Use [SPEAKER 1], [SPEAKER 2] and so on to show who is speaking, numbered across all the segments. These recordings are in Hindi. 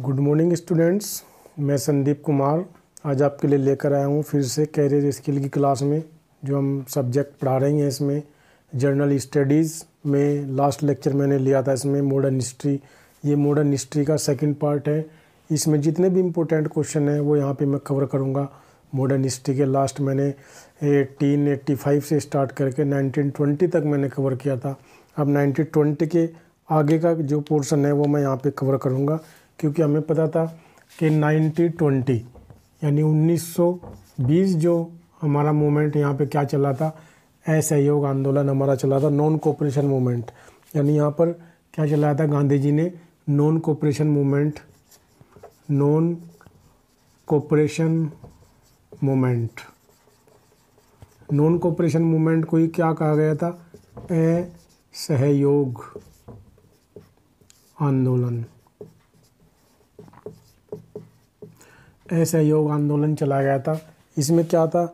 [SPEAKER 1] गुड मॉर्निंग स्टूडेंट्स मैं संदीप कुमार आज आपके लिए लेकर आया हूँ फिर से कैरियर स्किल की क्लास में जो हम सब्जेक्ट पढ़ा रहे हैं इसमें जर्नल स्टडीज़ में लास्ट लेक्चर मैंने लिया था इसमें मॉडर्न हिस्ट्री ये मॉडर्न हिस्ट्री का सेकंड पार्ट है इसमें जितने भी इम्पोर्टेंट क्वेश्चन हैं वो यहाँ पर मैं कवर करूँगा मॉडर्न हिस्ट्री के लास्ट मैंने एटीन एट्टी फाइव से स्टार्ट करके नाइनटीन ट्वेंटी तक मैंने कवर किया था अब नाइनटीन ट्वेंटी के आगे का जो पोर्शन है वो मैं यहाँ पे कवर करूँगा क्योंकि हमें पता था कि 90 ट्वेंटी यानी 1920 जो हमारा मूवमेंट यहाँ पे क्या चला था असहयोग आंदोलन हमारा चला था नॉन कॉपरेशन मूवमेंट यानी यहाँ पर क्या चलाया था गांधी जी ने non cooperation movement non cooperation movement non cooperation movement को ही क्या कहा गया था असहयोग आंदोलन असहयोग आंदोलन चलाया गया था इसमें क्या था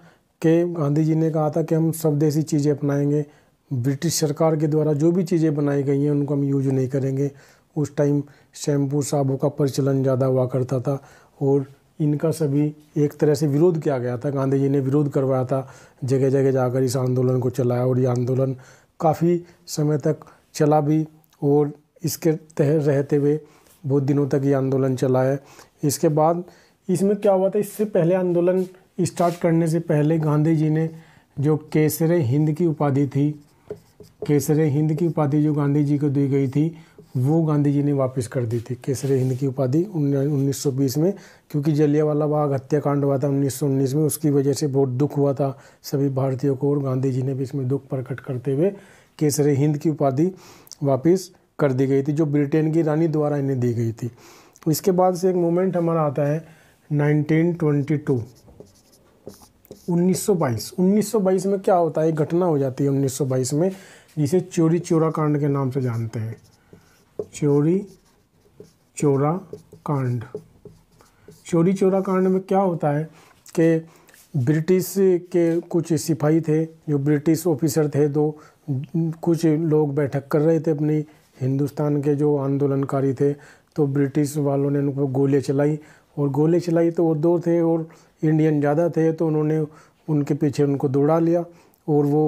[SPEAKER 1] कि गांधी जी ने कहा था कि हम स्वदेशी चीज़ें अपनाएंगे ब्रिटिश सरकार के द्वारा जो भी चीज़ें बनाई गई हैं उनको हम यूज नहीं करेंगे उस टाइम शैम्पू साबू का प्रचलन ज़्यादा हुआ करता था और इनका सभी एक तरह से विरोध किया गया था गांधी जी ने विरोध करवाया था जगह जगह जाकर इस आंदोलन को चलाया और ये आंदोलन काफ़ी समय तक चला भी और इसके तहत रहते हुए बहुत दिनों तक ये आंदोलन चला है इसके बाद इसमें क्या हुआ था इससे पहले आंदोलन स्टार्ट करने से पहले गांधी जी ने जो केसरे हिंद की उपाधि थी केसरे हिंद की उपाधि जो गांधी जी को दी गई थी वो गांधी जी ने वापस कर दी थी केसरे हिंद की उपाधि 1920 में क्योंकि जलियावाला बाग हत्याकांड हुआ था 1919 में उसकी वजह से बहुत दुख हुआ था सभी भारतीयों को और गांधी जी ने भी इसमें दुख प्रकट करते हुए केसरे हिंद की उपाधि वापस कर दी गई थी जो ब्रिटेन की रानी द्वारा इन्हें दी गई थी इसके बाद से एक मोमेंट हमारा आता है 1922 सौ में क्या होता है एक घटना हो जाती है 1922 में जिसे चोरी चोरा कांड के नाम से जानते हैं चोरी चोरा कांड चोरी चोरा कांड में क्या होता है कि ब्रिटिश के कुछ सिपाही थे जो ब्रिटिश ऑफिसर थे दो कुछ लोग बैठक कर रहे थे अपनी हिंदुस्तान के जो आंदोलनकारी थे तो ब्रिटिश वालों ने उनको गोलियाँ चलाई और गोली चलाई तो वो दो थे और इंडियन ज़्यादा थे तो उन्होंने उनके पीछे उनको दौड़ा लिया और वो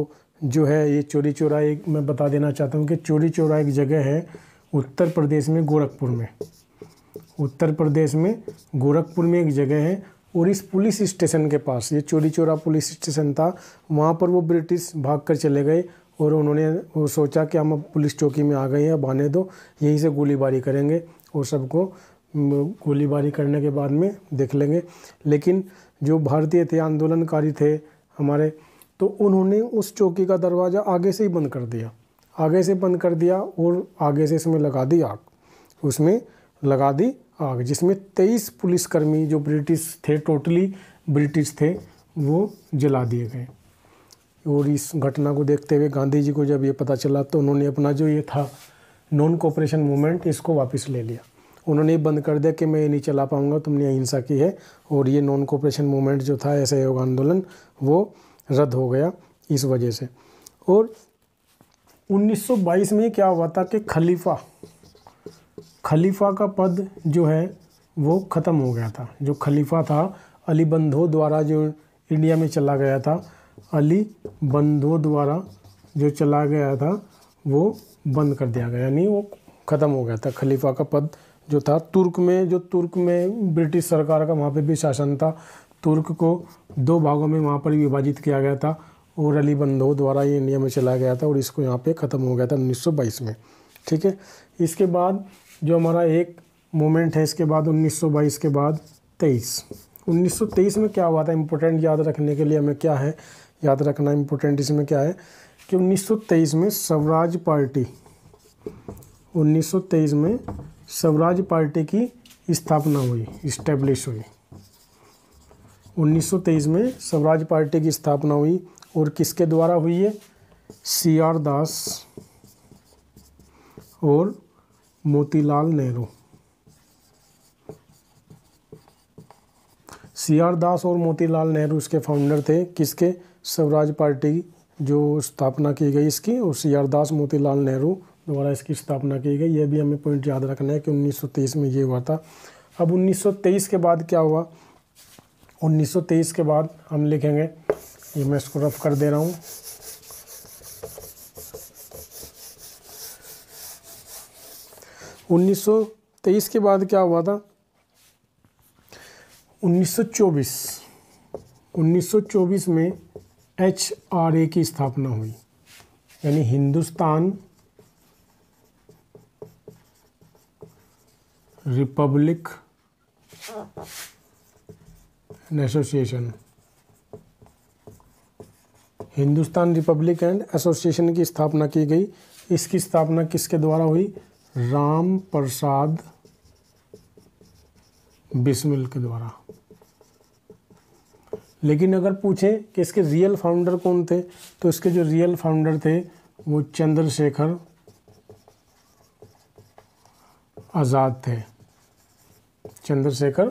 [SPEAKER 1] जो है ये चोरी चोरा एक मैं बता देना चाहता हूँ कि चोरी चोरा एक जगह है उत्तर प्रदेश में गोरखपुर में उत्तर प्रदेश में गोरखपुर में एक जगह है और इस पुलिस स्टेशन के पास ये चोरी चोरा पुलिस स्टेशन था वहाँ पर वो ब्रिटिश भाग कर चले गए और उन्होंने वो सोचा कि हम अब पुलिस चौकी में आ गए हैं अब आने दो यहीं से गोलीबारी करेंगे और सबको गोलीबारी करने के बाद में देख लेंगे लेकिन जो भारतीय थे आंदोलनकारी थे हमारे तो उन्होंने उस चौकी का दरवाज़ा आगे से ही बंद कर दिया आगे से बंद कर दिया और आगे से इसमें लगा दी आग उसमें लगा दी आग जिसमें तेईस पुलिसकर्मी जो ब्रिटिश थे टोटली ब्रिटिश थे वो जला दिए गए और इस घटना को देखते हुए गांधी जी को जब ये पता चला तो उन्होंने अपना जो ये था नॉन कॉपरेशन मूवमेंट इसको वापस ले लिया उन्होंने बंद कर दिया कि मैं ये नहीं चला पाऊँगा तुमने अहिंसा की है और ये नॉन कोऑपरेशन मूवमेंट जो था योग आंदोलन वो रद्द हो गया इस वजह से और 1922 में क्या हुआ था कि खलीफा खलीफा का पद जो है वो ख़त्म हो गया था जो खलीफा था अली बंधो द्वारा जो इंडिया में चला गया था अली बंधो द्वारा जो चला गया था वो बंद कर दिया गया यानी वो ख़त्म हो गया था खलीफा का पद जो था तुर्क में जो तुर्क में ब्रिटिश सरकार का वहाँ पे भी शासन था तुर्क को दो भागों में वहाँ पर विभाजित किया गया था और अली बंदो द्वारा ये इंडिया में चलाया गया था और इसको यहाँ पे ख़त्म हो गया था 1922 में ठीक है इसके बाद जो हमारा एक मोमेंट है इसके बाद 1922 के बाद 23 1923 में क्या हुआ था इम्पोर्टेंट याद रखने के लिए हमें क्या है याद रखना इम्पोर्टेंट इसमें क्या है कि उन्नीस में स्वराज पार्टी 1923 में स्वराज पार्टी की स्थापना हुई इस्टेब्लिश हुई 1923 में स्वराज पार्टी की स्थापना हुई और किसके द्वारा हुई है सी आर दास और मोतीलाल नेहरू सी आर दास और मोतीलाल नेहरू इसके फाउंडर थे किसके स्वराज पार्टी जो स्थापना की गई इसकी और सी आर दास मोतीलाल नेहरू द्वारा इसकी स्थापना की गई यह भी हमें पॉइंट याद रखना है कि 1923 में ये हुआ था अब 1923 के बाद क्या हुआ 1923 के बाद हम लिखेंगे ये मैं इसको रफ कर दे रहा हूँ उन्नीस तेईस के बाद क्या हुआ था 1924 1924 में एच आर ए की स्थापना हुई यानी Hindustan republic association Hindustan republic and association की स्थापना की गई इसकी स्थापना किसके द्वारा हुई राम प्रसाद बिस्मिल के द्वारा लेकिन अगर पूछे कि इसके रियल फाउंडर कौन थे तो इसके जो रियल फाउंडर थे वो चंद्रशेखर आज़ाद थे चंद्रशेखर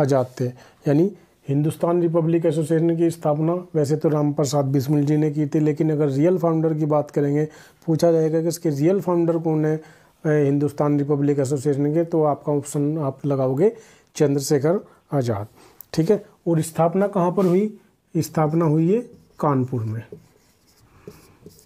[SPEAKER 1] आज़ाद थे यानी हिंदुस्तान रिपब्लिक एसोसिएशन की स्थापना वैसे तो राम प्रसाद बिस्मिल जी ने की थी लेकिन अगर रियल फाउंडर की बात करेंगे पूछा जाएगा कि इसके रियल फाउंडर कौन है हिंदुस्तान रिपब्लिक एसोसिएशन के तो आपका ऑप्शन आप लगाओगे चंद्रशेखर आज़ाद ठीक है और स्थापना कहाँ पर हुई स्थापना हुई है कानपुर में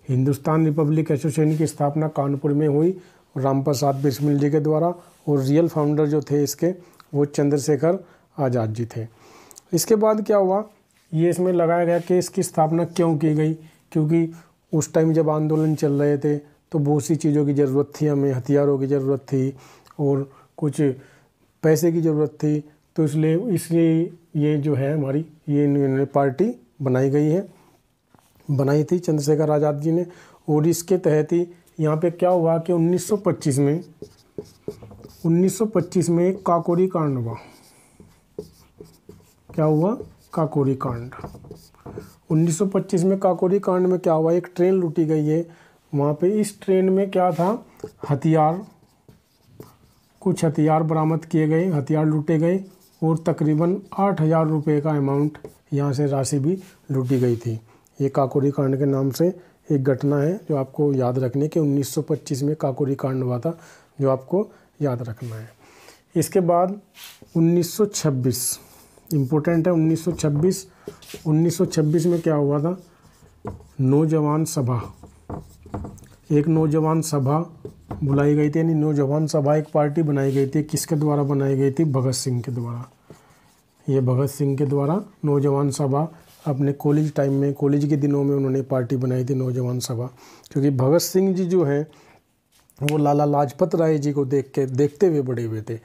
[SPEAKER 1] हिंदुस्तान रिपब्लिक एसोसिएशन की स्थापना कानपुर में हुई राम प्रसाद बिस्मिल जी के द्वारा और रियल फाउंडर जो थे इसके वो चंद्रशेखर आज़ाद जी थे इसके बाद क्या हुआ ये इसमें लगाया गया कि इसकी स्थापना क्यों की गई क्योंकि उस टाइम जब आंदोलन चल रहे थे तो बहुत सी चीज़ों की ज़रूरत थी हमें हथियारों की ज़रूरत थी और कुछ पैसे की ज़रूरत थी तो इसलिए इसलिए ये जो है हमारी ये पार्टी बनाई गई है बनाई थी चंद्रशेखर आज़ाद जी ने और इसके तहत ही यहाँ पे क्या हुआ कि 1925 में 1925 में काकोरी कांड हुआ क्या हुआ काकोरी कांड 1925 में काकोरी कांड में क्या हुआ एक ट्रेन लूटी गई है वहाँ पे इस ट्रेन में क्या था हथियार कुछ हथियार बरामद किए गए हथियार लूटे गए और तकरीबन आठ हज़ार रुपये का अमाउंट यहाँ से राशि भी लूटी गई थी ये काकोरी कांड के नाम से एक घटना है जो आपको याद रखने की 1925 में काकोरी कांड हुआ था जो आपको याद रखना है इसके बाद 1926 इम्पोर्टेंट है 1926 1926 में क्या हुआ था नौजवान सभा एक नौजवान सभा बुलाई गई थी यानी नौजवान सभा एक पार्टी बनाई गई थी किसके द्वारा बनाई गई थी भगत सिंह के द्वारा ये भगत सिंह के द्वारा नौजवान सभा अपने कॉलेज टाइम में कॉलेज के दिनों में उन्होंने पार्टी बनाई थी नौजवान सभा क्योंकि भगत सिंह जी जो हैं वो लाला लाजपत राय जी को देख के देखते हुए बड़े हुए थे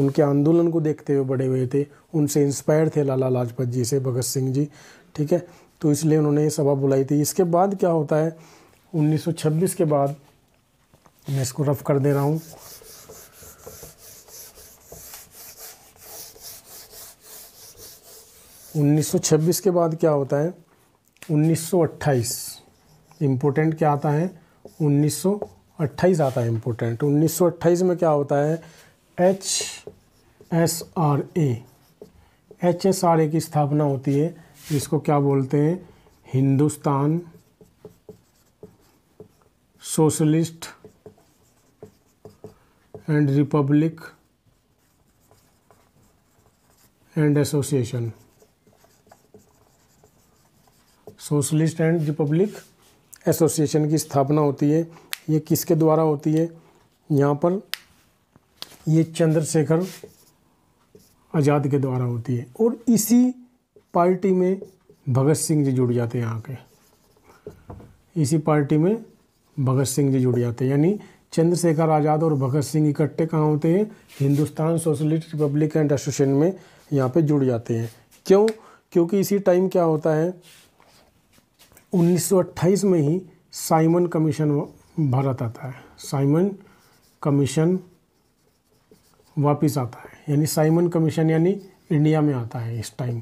[SPEAKER 1] उनके आंदोलन को देखते हुए बड़े हुए थे उनसे इंस्पायर थे लाला लाजपत जी से भगत सिंह जी ठीक है तो इसलिए उन्होंने ये सभा बुलाई थी इसके बाद क्या होता है 1926 के बाद मैं इसको रफ़ कर दे रहा हूँ 1926 के बाद क्या होता है 1928 इम्पोर्टेंट क्या आता है 1928 आता है इम्पोर्टेंट 1928 में क्या होता है H S R A H S R A की स्थापना होती है जिसको क्या बोलते हैं Hindustan socialist and republic and association socialist and republic association की स्थापना होती है ये किसके द्वारा होती है यहाँ पर ये चंद्रशेखर आज़ाद के द्वारा होती है और इसी पार्टी में भगत सिंह जी जुड़ जाते हैं यहाँ के इसी पार्टी में भगत सिंह जी जुड़ जाते हैं यानी चंद्रशेखर आज़ाद और भगत सिंह इकट्ठे कहाँ होते हैं Hindustan socialist republic and association में यहाँ पे जुड़ जाते हैं क्यों क्योंकि इसी टाइम क्या होता है 1928 में ही साइमन कमीशन भारत आता है साइमन कमीशन वापस आता है यानी साइमन कमीशन यानी इंडिया में आता है इस टाइम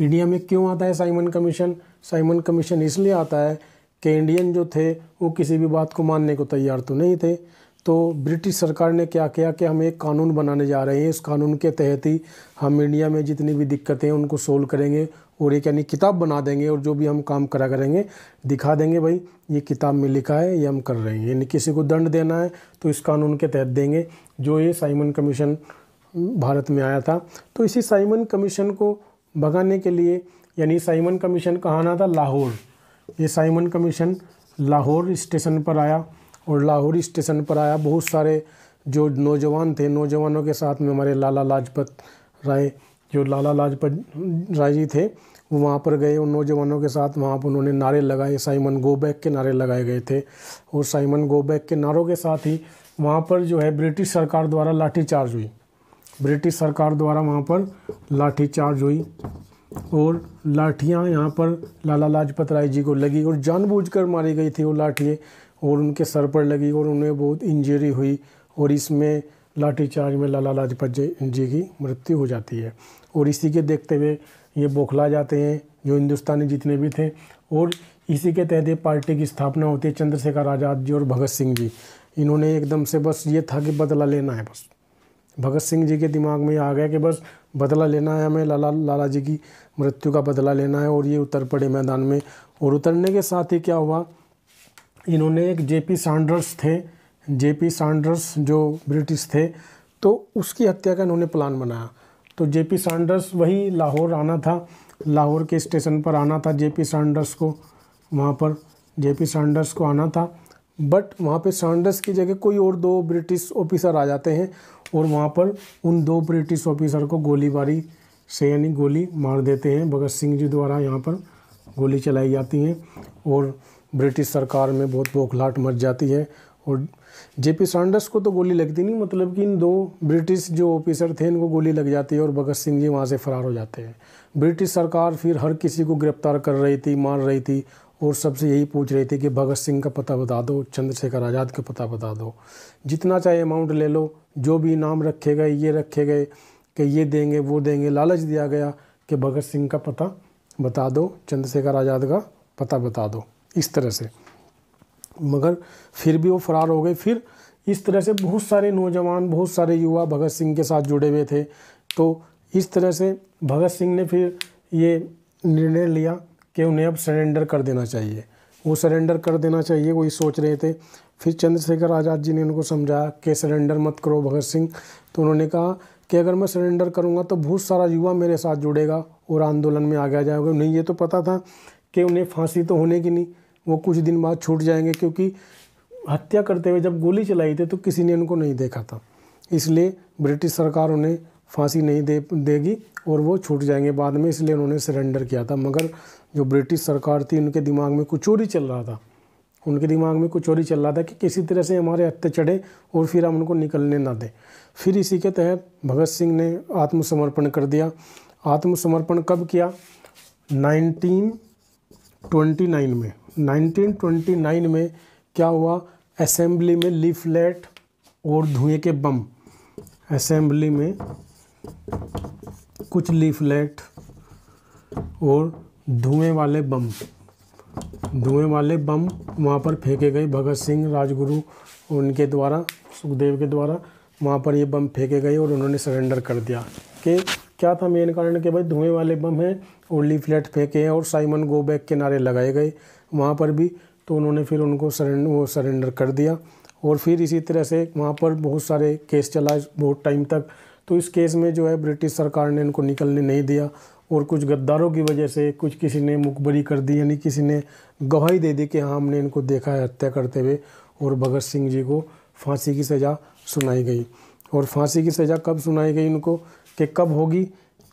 [SPEAKER 1] इंडिया में क्यों आता है साइमन कमीशन साइमन कमीशन इसलिए आता है कि इंडियन जो थे वो किसी भी बात को मानने को तैयार तो नहीं थे तो ब्रिटिश सरकार ने क्या किया कि हम एक कानून बनाने जा रहे हैं इस कानून के तहत ही हम इंडिया में जितनी भी दिक्कतें हैं उनको सोल्व करेंगे और एक यानी किताब बना देंगे और जो भी हम काम करा करेंगे दिखा देंगे भाई ये किताब में लिखा है ये हम कर रहे हैं यानी किसी को दंड देना है तो इस कानून के तहत देंगे जो ये साइमन कमीशन हम्म, भारत में आया था तो इसी साइमन कमीशन को भगाने के लिए यानी साइमन कमीशन कहाँ आना था लाहौर ये साइमन कमीशन लाहौर स्टेशन पर आया और लाहौर स्टेशन पर आया बहुत सारे जो नौजवान थे नौजवानों के साथ में हमारे लाला लाजपत राय जो लाला लाजपत राय जी थे वो वहाँ पर गए उन नौजवानों के साथ वहाँ पर उन्होंने नारे लगाए साइमन गो बैक के नारे लगाए गए थे और साइमन गो बैक के नारों के साथ ही वहाँ पर जो है ब्रिटिश सरकार द्वारा लाठी चार्ज हुई ब्रिटिश सरकार द्वारा वहाँ पर लाठी चार्ज हुई और लाठियाँ यहाँ पर लाला लाजपत राय जी को लगी और जानबूझकर मारी गई थी वो लाठियाँ और उनके सर पर लगी और उन्हें बहुत इंजरी हुई और इसमें लाठीचार्ज में लाला लाजपत जी की मृत्यु हो जाती है और इसी के देखते हुए ये बौखला जाते हैं जो हिंदुस्तानी जितने भी थे और इसी के तहत ये पार्टी की स्थापना होती है चंद्रशेखर आज़ाद जी और भगत सिंह जी इन्होंने एकदम से बस ये था कि बदला लेना है बस भगत सिंह जी के दिमाग में आ गया कि बस बदला लेना है हमें लाला लाला जी की मृत्यु का बदला लेना है और ये उतर पड़े मैदान में और उतरने के साथ ही क्या हुआ इन्होंने एक जेपी सैंडर्स थे जेपी सैंडर्स जो ब्रिटिश थे तो उसकी हत्या का इन्होंने प्लान बनाया तो जेपी सैंडर्स वही लाहौर आना था लाहौर के स्टेशन पर आना था जेपी सैंडर्स को वहाँ पर जेपी सैंडर्स को आना था बट वहाँ पे सैंडर्स की जगह कोई और दो ब्रिटिश ऑफिसर आ जाते हैं और वहाँ पर उन दो ब्रिटिश ऑफिसर को गोलीबारी से यानी गोली मार देते हैं भगत सिंह जी द्वारा यहाँ पर गोली चलाई जाती है और ब्रिटिश सरकार में बहुत बौखलाहट मच जाती है और जेपी सॉन्डर्स को तो गोली लगती नहीं मतलब कि इन दो ब्रिटिश जो ऑफिसर थे इनको गोली लग जाती है और भगत सिंह जी वहाँ से फरार हो जाते हैं ब्रिटिश सरकार फिर हर किसी को गिरफ्तार कर रही थी मार रही थी और सबसे यही पूछ रही थी कि भगत सिंह का पता बता दो चंद्रशेखर आज़ाद का पता बता दो जितना चाहे अमाउंट ले लो जो भी नाम रखे गए ये रखे गए कि ये देंगे वो देंगे लालच दिया गया कि भगत सिंह का पता बता दो चंद्रशेखर आज़ाद का पता बता दो इस तरह से मगर फिर भी वो फरार हो गए फिर इस तरह से बहुत सारे नौजवान बहुत सारे युवा भगत सिंह के साथ जुड़े हुए थे तो इस तरह से भगत सिंह ने फिर ये निर्णय लिया कि उन्हें अब सरेंडर कर देना चाहिए वो सरेंडर कर देना चाहिए वो ये सोच रहे थे फिर चंद्रशेखर आज़ाद जी ने उनको समझाया कि सरेंडर मत करो भगत सिंह तो उन्होंने कहा कि अगर मैं सरेंडर करूँगा तो बहुत सारा युवा मेरे साथ जुड़ेगा और आंदोलन में आगे आ जाएगा नहीं ये तो पता था कि उन्हें फांसी तो होने की नहीं वो कुछ दिन बाद छूट जाएंगे क्योंकि हत्या करते हुए जब गोली चलाई थी तो किसी ने उनको नहीं देखा था इसलिए ब्रिटिश सरकार उन्हें फांसी नहीं दे देगी और वो छूट जाएंगे बाद में इसलिए उन्होंने सरेंडर किया था मगर जो ब्रिटिश सरकार थी उनके दिमाग में कुछ और ही चल रहा था उनके दिमाग में कुछ और ही चल रहा था कि किसी तरह से हमारे हत्या चढ़े और फिर हम उनको निकलने ना दें फिर इसी के तहत भगत सिंह ने आत्मसमर्पण कर दिया आत्मसमर्पण कब किया 1929 में 1929 में क्या हुआ असेंबली में लीफलेट और धुएं के बम असेंबली में कुछ लीफलेट और धुएं वाले बम धुएं वाले बम वहाँ पर फेंके गए भगत सिंह राजगुरु उनके द्वारा सुखदेव के द्वारा वहाँ पर ये बम फेंके गए और उन्होंने सरेंडर कर दिया कि क्या था मेन कारण कि भाई धुएं वाले बम हैं और लीफलेट फेंके हैं और साइमन गोबैक के नारे लगाए गए वहाँ पर भी तो उन्होंने फिर उनको सरेंडर वो सरेंडर कर दिया और फिर इसी तरह से वहाँ पर बहुत सारे केस चला बहुत टाइम तक तो इस केस में जो है ब्रिटिश सरकार ने इनको निकलने नहीं दिया और कुछ गद्दारों की वजह से कुछ किसी ने मुखबरी कर दी यानी किसी ने गवाही दे दी कि हाँ हमने इनको देखा है हत्या करते हुए और भगत सिंह जी को फांसी की सज़ा सुनाई गई और फांसी की सज़ा कब सुनाई गई इनको कि कब होगी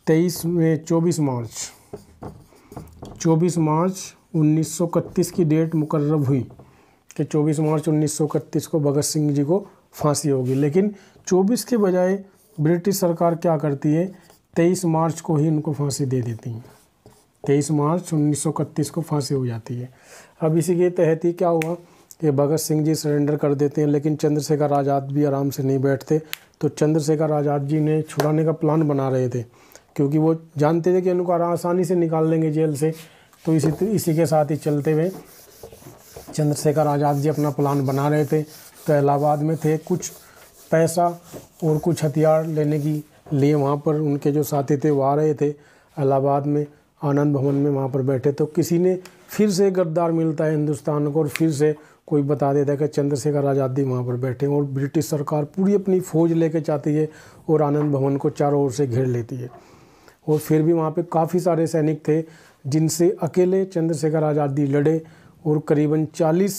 [SPEAKER 1] तेईस में चौबीस मार्च चौबीस मार्च 1931 की डेट मुकर्र हुई कि 24 मार्च 1931 को भगत सिंह जी को फांसी होगी लेकिन 24 के बजाय ब्रिटिश सरकार क्या करती है 23 मार्च को ही उनको फांसी दे देती है 23 मार्च 1931 को फांसी हो जाती है अब इसी के तहत ही क्या हुआ कि भगत सिंह जी सरेंडर कर देते हैं लेकिन चंद्रशेखर आज़ाद भी आराम से नहीं बैठते तो चंद्रशेखर आज़ाद जी ने छुड़ाने का प्लान बना रहे थे क्योंकि वो जानते थे कि उनको आसानी से निकाल लेंगे जेल से तो इसी तो इसी के साथ ही चलते हुए चंद्रशेखर आज़ाद जी अपना प्लान बना रहे थे तो इलाहाबाद में थे कुछ पैसा और कुछ हथियार लेने की लिए वहाँ पर उनके जो साथी थे वो आ रहे थे इलाहाबाद में आनंद भवन में वहाँ पर बैठे तो किसी ने फिर से गद्दार मिलता है हिंदुस्तान को और फिर से कोई बता देता है कि चंद्रशेखर आज़ाद जी वहाँ पर बैठे और ब्रिटिश सरकार पूरी अपनी फ़ौज लेके जाती है और आनंद भवन को चारों ओर से घेर लेती है और फिर भी वहाँ पे काफ़ी सारे सैनिक थे जिनसे अकेले चंद्रशेखर आज़ादी लड़े और करीबन 40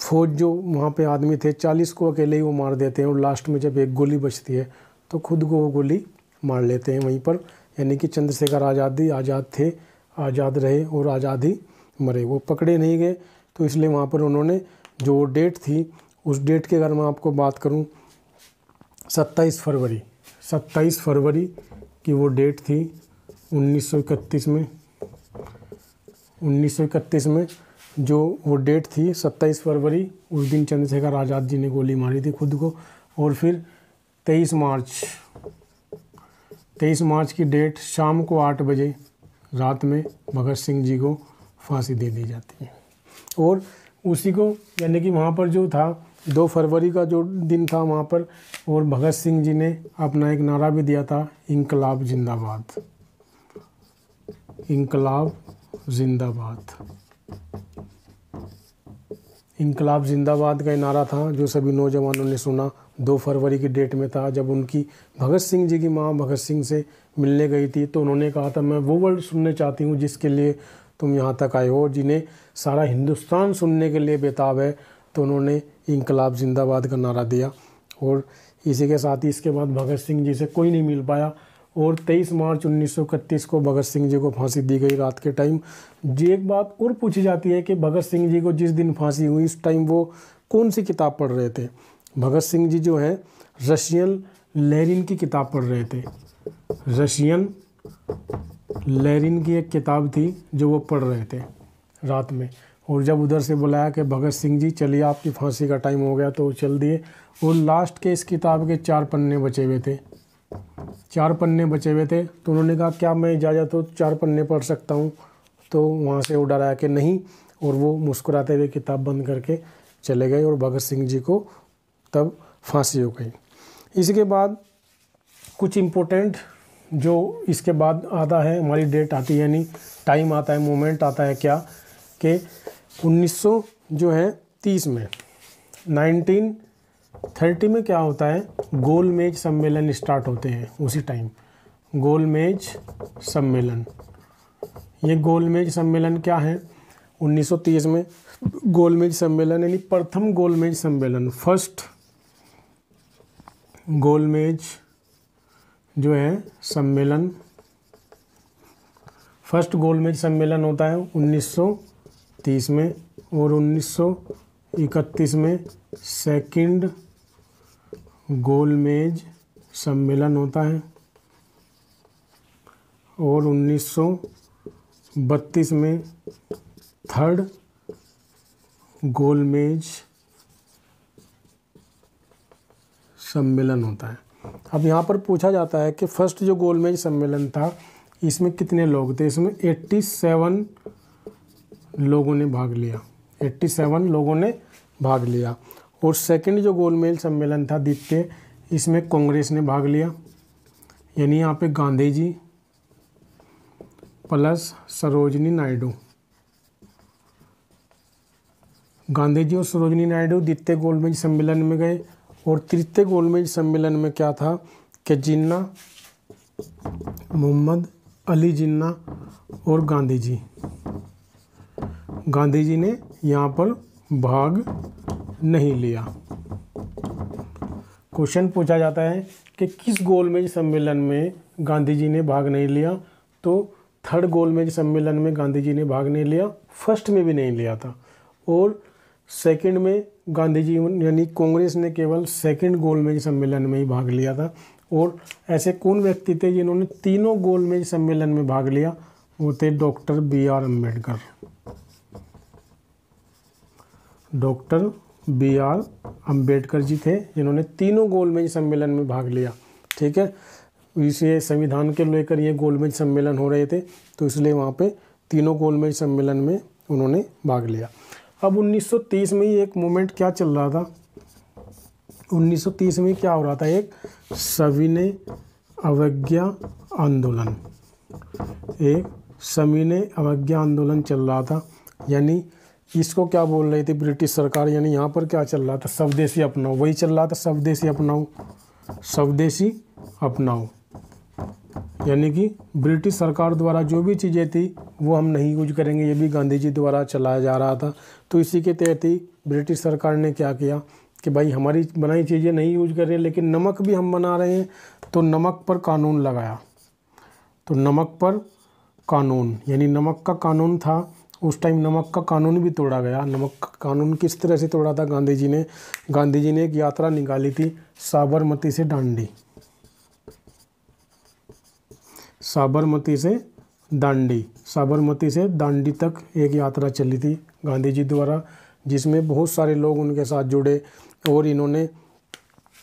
[SPEAKER 1] फौज जो वहाँ पे आदमी थे 40 को अकेले ही वो मार देते हैं और लास्ट में जब एक गोली बचती है तो खुद को वो गोली मार लेते हैं वहीं पर यानी कि चंद्रशेखर आज़ादी आज़ाद थे आज़ाद रहे और आज़ाद ही मरे वो पकड़े नहीं गए तो इसलिए वहाँ पर उन्होंने जो डेट थी उस डेट के अगर मैं आपको बात करूँ सत्ताईस फरवरी सत्ताईस फरवरी की वो डेट थी 1931 में उन्नीस में जो वो डेट थी 27 फरवरी उस दिन चंद्रशेखर आज़ाद जी ने गोली मारी थी खुद को और फिर 23 मार्च 23 मार्च की डेट शाम को आठ बजे रात में भगत सिंह जी को फांसी दे दी जाती है और उसी को यानी कि वहाँ पर जो था दो फरवरी का जो दिन था वहाँ पर और भगत सिंह जी ने अपना एक नारा भी दिया था इनकलाब जिंदाबाद इनकलाब जिंदाबाद इनकलाब जिंदाबाद का नारा था जो सभी नौजवानों ने सुना दो फरवरी की डेट में था जब उनकी भगत सिंह जी की माँ भगत सिंह से मिलने गई थी तो उन्होंने कहा था मैं वो वर्ड सुनने चाहती हूँ जिसके लिए तुम यहाँ तक आए हो जिन्हें सारा हिंदुस्तान सुनने के लिए बेताब है तो उन्होंने इनकलाब जिंदाबाद का नारा दिया और इसी के साथ ही इसके बाद भगत सिंह जी से कोई नहीं मिल पाया और 23 मार्च 1931 को भगत सिंह जी को फांसी दी गई रात के टाइम जी एक बात और पूछी जाती है कि भगत सिंह जी को जिस दिन फांसी हुई उस टाइम वो कौन सी किताब पढ़ रहे थे भगत सिंह जी जो है रशियन लेरिन की किताब पढ़ रहे थे रशियन लेरिन की एक किताब थी जो वो पढ़ रहे थे रात में और जब उधर से बुलाया कि भगत सिंह जी चलिए आपकी फांसी का टाइम हो गया तो चल दिए और लास्ट के इस किताब के चार पन्ने बचे हुए थे चार पन्ने बचे हुए थे तो उन्होंने कहा क्या मैं इजाज़त हो चार पन्ने पढ़ सकता हूँ तो वहाँ से वो डराया कि नहीं और वो मुस्कुराते हुए किताब बंद करके चले गए और भगत सिंह जी को तब फांसी हो गई इसके बाद कुछ इम्पोर्टेंट जो इसके बाद आता है हमारी डेट आती है यानी टाइम आता है मोमेंट आता है क्या कि 1900 जो है 30 में नाइनटीन थर्टी में क्या होता है गोलमेज सम्मेलन स्टार्ट होते हैं उसी टाइम गोलमेज सम्मेलन ये गोलमेज सम्मेलन क्या है 1930 में गोलमेज सम्मेलन यानी प्रथम गोलमेज सम्मेलन फर्स्ट गोलमेज जो है सम्मेलन फर्स्ट गोलमेज सम्मेलन होता है 1930 में और 1931 में सेकंड गोलमेज सम्मेलन होता है और 1932 में थर्ड गोलमेज सम्मेलन होता है अब यहाँ पर पूछा जाता है कि फर्स्ट जो गोलमेज सम्मेलन था इसमें कितने लोग थे इसमें 87 लोगों ने भाग लिया 87 लोगों ने भाग लिया और सेकंड जो गोलमेल सम्मेलन था द्वितीय इसमें कांग्रेस ने भाग लिया यानी यहाँ पे गांधी जी प्लस सरोजनी नायडू गांधी जी और सरोजनी नायडू द्वितीय गोलमेज सम्मेलन में गए और तृतीय गोलमेज सम्मेलन में क्या था कि जिन्ना मोहम्मद अली जिन्ना और गांधी जी गांधी जी ने यहाँ पर भाग नहीं लिया क्वेश्चन पूछा जाता है कि किस गोलमेज सम्मेलन में गांधी जी ने भाग नहीं लिया तो थर्ड गोलमेज सम्मेलन में गांधी जी ने भाग नहीं लिया फर्स्ट में भी नहीं लिया था और सेकंड में गांधी जी यानी कांग्रेस ने केवल सेकंड गोलमेज सम्मेलन में ही भाग लिया था और ऐसे कौन व्यक्ति थे जिन्होंने तीनों गोलमेज सम्मेलन में भाग लिया वो थे doctor B R Ambedkar doctor B R Ambedkar ji थे जिन्होंने तीनों गोलमेज सम्मेलन में भाग लिया ठीक है इसे संविधान के लेकर ये गोलमेज सम्मेलन हो रहे थे तो इसलिए वहाँ पे तीनों गोलमेज सम्मेलन में उन्होंने भाग लिया अब 1930 में ही एक मोमेंट क्या चल रहा था 1930 में क्या हो रहा था एक सविनय अवज्ञा आंदोलन एक सविनय अवज्ञा आंदोलन चल रहा था यानी इसको क्या बोल रही थी ब्रिटिश सरकार यानी यहाँ पर क्या चल रहा था स्वदेशी अपनाओ वही चल रहा था स्वदेशी अपनाओ स्वदेशी अपनाओ यानी कि ब्रिटिश सरकार द्वारा जो भी चीज़ें थी वो हम नहीं यूज करेंगे ये भी गांधी जी द्वारा चलाया जा रहा था तो इसी के तहत ही ब्रिटिश सरकार ने क्या किया कि भाई हमारी बनाई चीज़ें नहीं यूज कर रहे लेकिन नमक भी हम बना रहे हैं तो नमक पर कानून लगाया तो नमक पर कानून यानी नमक का कानून था उस टाइम नमक का कानून भी तोड़ा गया नमक का कानून किस तरह से तोड़ा था गांधी जी ने गांधी जी ने एक यात्रा निकाली थी साबरमती से डांडी साबरमती से दांडी साबरमती से दांडी तक एक यात्रा चली थी गांधी जी द्वारा जिसमें बहुत सारे लोग उनके साथ जुड़े और इन्होंने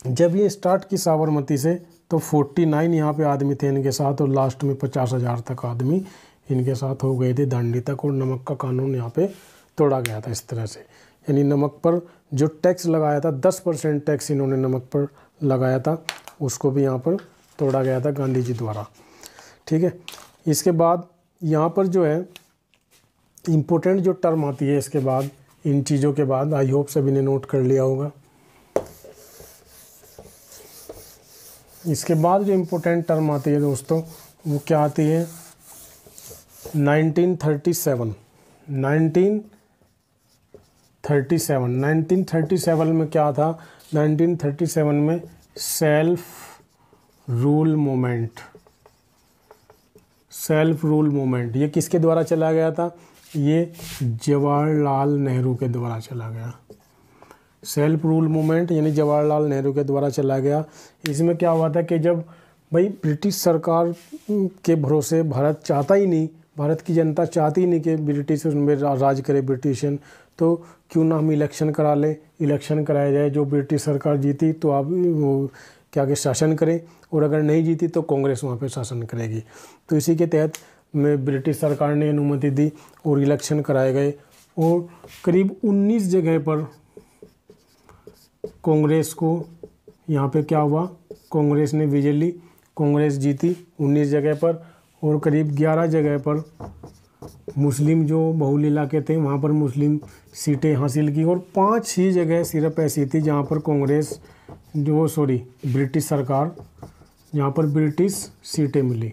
[SPEAKER 1] जब ये स्टार्ट की साबरमती से तो 49 यहाँ पर आदमी थे इनके साथ और लास्ट में पचास हज़ार तक आदमी इनके साथ हो गए थे दांडी तक और नमक का कानून यहाँ पे तोड़ा गया था इस तरह से यानी नमक पर जो टैक्स लगाया था दस परसेंट टैक्स इन्होंने नमक पर लगाया था उसको भी यहाँ पर तोड़ा गया था गांधी जी द्वारा ठीक है इसके बाद यहाँ पर जो है इम्पोर्टेंट जो टर्म आती है इसके बाद इन चीज़ों के बाद आई होप सभी ने नोट कर लिया होगा इसके बाद जो इम्पोर्टेंट टर्म आती है दोस्तों वो क्या आती है नाइनटीन 1937 में क्या था 1937 में self rule movement self rule movement ये किसके द्वारा चला गया था ये जवाहरलाल नेहरू के द्वारा चला गया सेल्फ रूल मोमेंट यानी जवाहरलाल नेहरू के द्वारा चला गया इसमें क्या हुआ था कि जब भाई ब्रिटिश सरकार के भरोसे भारत चाहता ही नहीं भारत की जनता चाहती नहीं कि ब्रिटिश उनमें राज करे ब्रिटिशन तो क्यों ना हम इलेक्शन करा लें इलेक्शन कराया जाए जो ब्रिटिश सरकार जीती तो आप वो क्या के शासन करें और अगर नहीं जीती तो कांग्रेस वहाँ पे शासन करेगी तो इसी के तहत में ब्रिटिश सरकार ने अनुमति दी और इलेक्शन कराए गए और करीब 19 जगह पर कांग्रेस को यहाँ पे क्या हुआ कांग्रेस ने विजय ली कांग्रेस जीती 19 जगह पर और करीब ग्यारह जगह पर मुस्लिम जो बहुल इलाके थे वहाँ पर मुस्लिम सीटें हासिल की और पांच ही जगह सिर्फ ऐसी थी जहाँ पर कांग्रेस जो सॉरी ब्रिटिश सरकार जहाँ पर ब्रिटिश सीटें मिली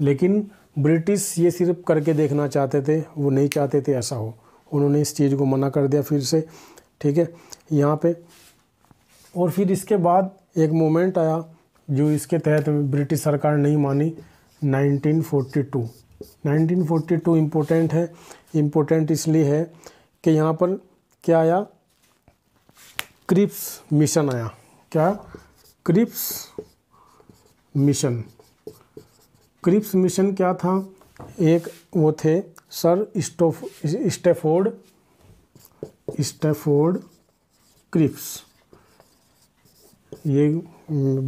[SPEAKER 1] लेकिन ब्रिटिश ये सिर्फ करके देखना चाहते थे वो नहीं चाहते थे ऐसा हो उन्होंने इस चीज़ को मना कर दिया फिर से ठीक है यहाँ पे और फिर इसके बाद एक मोमेंट आया जो इसके तहत ब्रिटिश सरकार नहीं मानी 1942 टू इम्पोर्टेंट है इम्पोर्टेंट इसलिए है कि यहाँ पर क्या आया क्रिप्स मिशन आया क्या क्रिप्स मिशन क्रिप्स मिशन क्या था एक वो थे सर स्टोफ स्टेफोर्ड स्टेफोर्ड क्रिप्स ये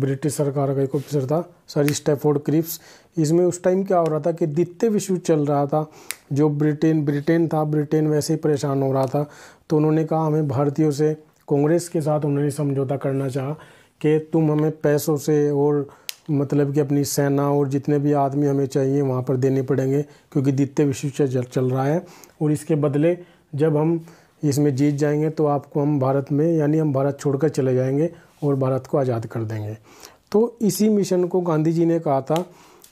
[SPEAKER 1] ब्रिटिश सरकार का एक ऑफिसर था सर स्टेफोर्ड क्रिप्स इसमें उस टाइम क्या हो रहा था कि द्वितीय विश्व चल रहा था जो ब्रिटेन ब्रिटेन था ब्रिटेन वैसे ही परेशान हो रहा था तो उन्होंने कहा हमें भारतीयों से कांग्रेस के साथ उन्होंने समझौता करना चाहा कि तुम हमें पैसों से और मतलब कि अपनी सेना और जितने भी आदमी हमें चाहिए वहाँ पर देने पड़ेंगे क्योंकि द्वितीय विश्व चल रहा है और इसके बदले जब हम इसमें जीत जाएंगे तो आपको हम भारत में यानी हम भारत छोड़कर चले जाएंगे और भारत को आज़ाद कर देंगे तो इसी मिशन को गांधी जी ने कहा था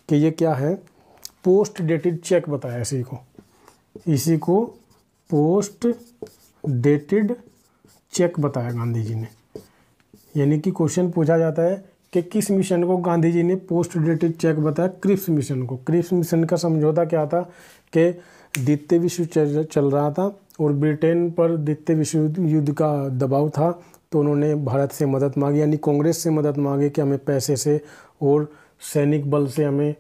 [SPEAKER 1] कि ये क्या है पोस्ट डेटेड चेक बताया इसी को इसी को पोस्ट डेटेड चेक बताया गांधी जी ने यानी कि क्वेश्चन पूछा जाता है कि किस मिशन को गांधी जी ने पोस्ट डेटेड चेक बताया क्रिप्स मिशन को क्रिप्स मिशन का समझौता क्या था कि द्वितीय विश्व चल रहा था और ब्रिटेन पर द्वितीय विश्व युद्ध का दबाव था तो उन्होंने भारत से मदद मांगी यानी कांग्रेस से मदद मांगी कि हमें पैसे से और सैनिक बल से हमें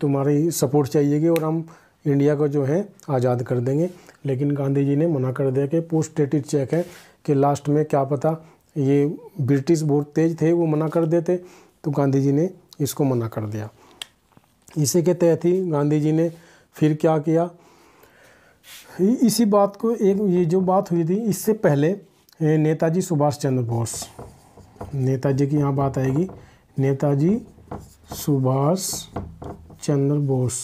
[SPEAKER 1] तुम्हारी सपोर्ट चाहिएगी और हम इंडिया को जो है आज़ाद कर देंगे लेकिन गांधी जी ने मना कर दिया कि पोस्ट डेटेड चेक है कि लास्ट में क्या पता ये ब्रिटिश बहुत तेज थे वो मना कर देते तो गांधी जी ने इसको मना कर दिया इसी के तहत ही गांधी जी ने फिर क्या किया इसी बात को एक ये जो बात हुई थी इससे पहले नेताजी सुभाष चंद्र बोस नेताजी की यहाँ बात आएगी नेताजी सुभाष चंद्र बोस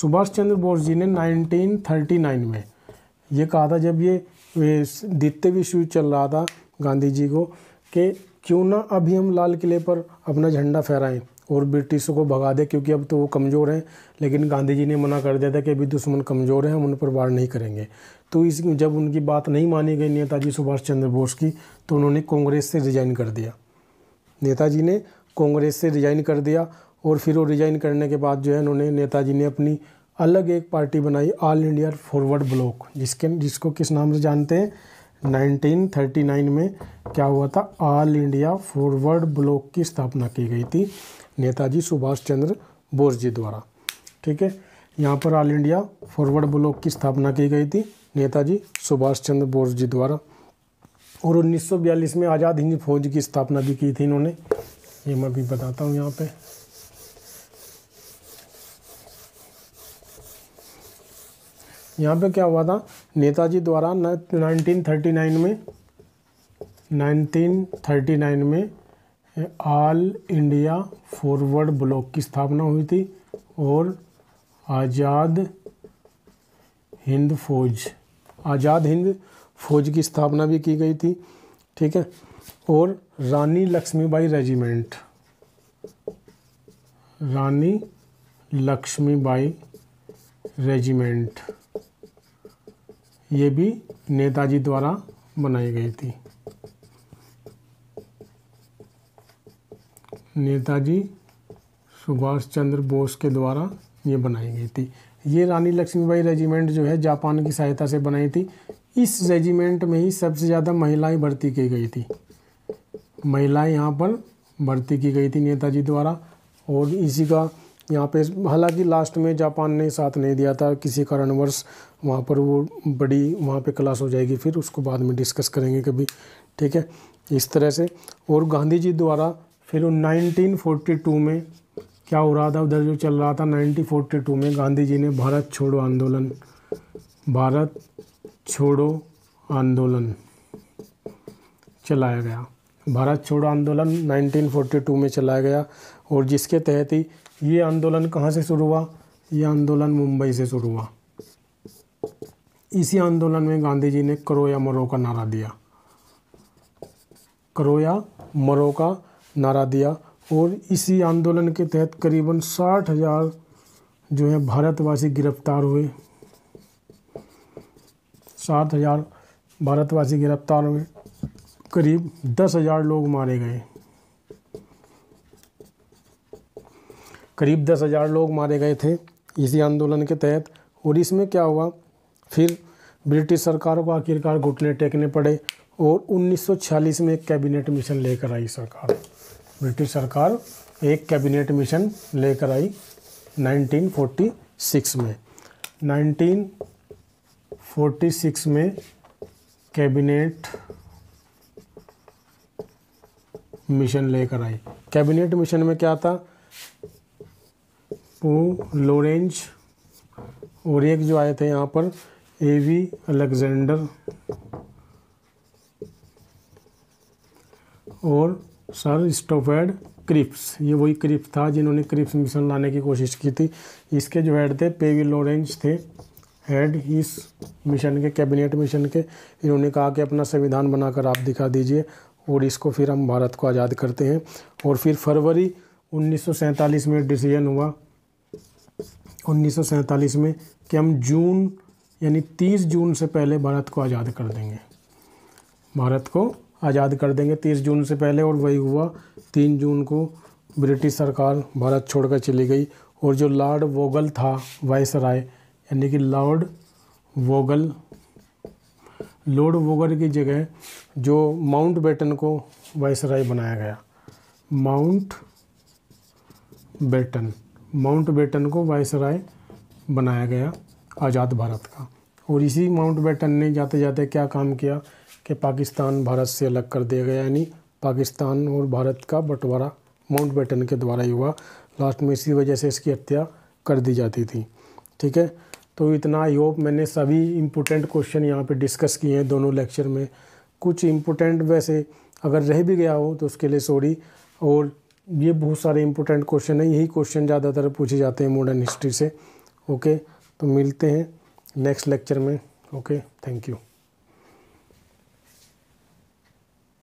[SPEAKER 1] सुभाष चंद्र बोस जी ने 1939 में ये कहा था जब ये द्वितीय विश्व युद्ध चल रहा था गांधी जी को कि क्यों ना अभी हम लाल किले पर अपना झंडा फहराएं और ब्रिटिशों को भगा दें क्योंकि अब तो वो कमज़ोर हैं लेकिन गांधी जी ने मना कर दिया था कि अभी दुश्मन कमज़ोर हैं हम उन पर वार नहीं करेंगे तो इस जब उनकी बात नहीं मानी गई नेताजी सुभाष चंद्र बोस की तो उन्होंने कांग्रेस से रिजाइन कर दिया नेताजी ने कांग्रेस से रिजाइन कर दिया और फिर वो रिजाइन करने के बाद जो है उन्होंने नेताजी ने अपनी अलग एक पार्टी बनाई ऑल इंडिया फॉरवर्ड ब्लॉक जिसके जिसको किस नाम से जानते हैं 1939 में क्या हुआ था ऑल इंडिया फॉरवर्ड ब्लॉक की स्थापना की गई थी नेताजी सुभाष चंद्र बोस जी द्वारा ठीक है यहाँ पर ऑल इंडिया फॉरवर्ड ब्लॉक की स्थापना की गई थी नेताजी सुभाष चंद्र बोस जी द्वारा और 1942 में आज़ाद हिंद फौज की स्थापना भी की थी इन्होंने ये मैं भी बताता हूँ यहाँ पे यहाँ पे क्या हुआ था नेताजी द्वारा 1939 में 1939 में ऑल इंडिया फॉरवर्ड ब्लॉक की स्थापना हुई थी और आज़ाद हिंद फौज आज़ाद हिंद फौज की स्थापना भी की गई थी ठीक है और रानी लक्ष्मीबाई रेजिमेंट रानी लक्ष्मीबाई रेजिमेंट ये भी नेताजी द्वारा बनाई गई थी नेताजी सुभाष चंद्र बोस के द्वारा ये बनाई गई थी ये रानी लक्ष्मीबाई रेजिमेंट जो है जापान की सहायता से बनाई थी इस रेजिमेंट में ही सबसे ज़्यादा महिलाएं भर्ती की गई थी महिलाएं यहाँ पर भर्ती की गई थी नेताजी द्वारा और इसी का यहाँ पे हालांकि लास्ट में जापान ने साथ नहीं दिया था किसी कारणवश वहाँ पर वो बड़ी वहाँ पे क्लास हो जाएगी फिर उसको बाद में डिस्कस करेंगे कभी ठीक है इस तरह से और गांधी जी द्वारा फिर नाइनटीन में क्या हो रहा था उधर जो चल रहा था नाइनटीन में गांधी जी ने भारत छोड़ो आंदोलन भारत छोड़ो आंदोलन चलाया गया भारत छोड़ो आंदोलन 1942 में चलाया गया और जिसके तहत ही ये आंदोलन कहाँ से शुरू हुआ ये आंदोलन मुंबई से शुरू हुआ इसी आंदोलन में गांधी जी ने करो या मरो का नारा दिया करो या मरो का नारा दिया और इसी आंदोलन के तहत करीबन साठ हज़ार जो है भारतवासी गिरफ्तार हुए सात हज़ार भारतवासी गिरफ्तार हुए करीब दस हज़ार लोग मारे गए करीब दस हज़ार लोग मारे गए थे इसी आंदोलन के तहत और इसमें क्या हुआ फिर ब्रिटिश सरकार को आखिरकार घुटने टेकने पड़े और 1946 में एक कैबिनेट मिशन लेकर आई सरकार ब्रिटिश सरकार एक कैबिनेट मिशन लेकर आई 1946 में 46 में कैबिनेट मिशन लेकर आई कैबिनेट मिशन में क्या था वो लोरेंज और एक जो आए थे यहाँ पर ए वी अलेक्जेंडर और सर स्टोफेड क्रिप्स ये वही क्रिप्स था जिन्होंने क्रिप्स मिशन लाने की कोशिश की थी इसके जो हेड थे पेवी लोरेंज थे हेड इस मिशन के कैबिनेट मिशन के इन्होंने कहा कि अपना संविधान बनाकर आप दिखा दीजिए और इसको फिर हम भारत को आज़ाद करते हैं और फिर फरवरी उन्नीस में डिसीजन हुआ उन्नीस में कि हम जून यानी 30 जून से पहले भारत को आज़ाद कर देंगे भारत को आज़ाद कर देंगे 30 जून से पहले और वही हुआ 3 जून को ब्रिटिश सरकार भारत छोड़कर चली गई और जो लॉर्ड वोगल था राय यानी कि लॉर्ड वोगल लॉर्ड वोगल की जगह जो माउंट बेटन को वायसराय बनाया गया माउंट बेटन माउंट बेटन को वायसराय बनाया गया आज़ाद भारत का और इसी माउंट बेटन ने जाते जाते क्या काम किया कि पाकिस्तान भारत से अलग कर दिया गया यानी पाकिस्तान और भारत का बंटवारा माउंट बेटन के द्वारा ही हुआ लास्ट में इसी वजह से इसकी हत्या कर दी जाती थी ठीक है तो इतना आई होप मैंने सभी इम्पोर्टेंट क्वेश्चन यहाँ पे डिस्कस किए हैं दोनों लेक्चर में कुछ इम्पोर्टेंट वैसे अगर रह भी गया हो तो उसके लिए सॉरी और ये बहुत सारे इम्पोर्टेंट क्वेश्चन हैं यही क्वेश्चन ज़्यादातर पूछे जाते हैं मॉडर्न हिस्ट्री से ओके तो मिलते हैं नेक्स्ट लेक्चर में ओके थैंक यू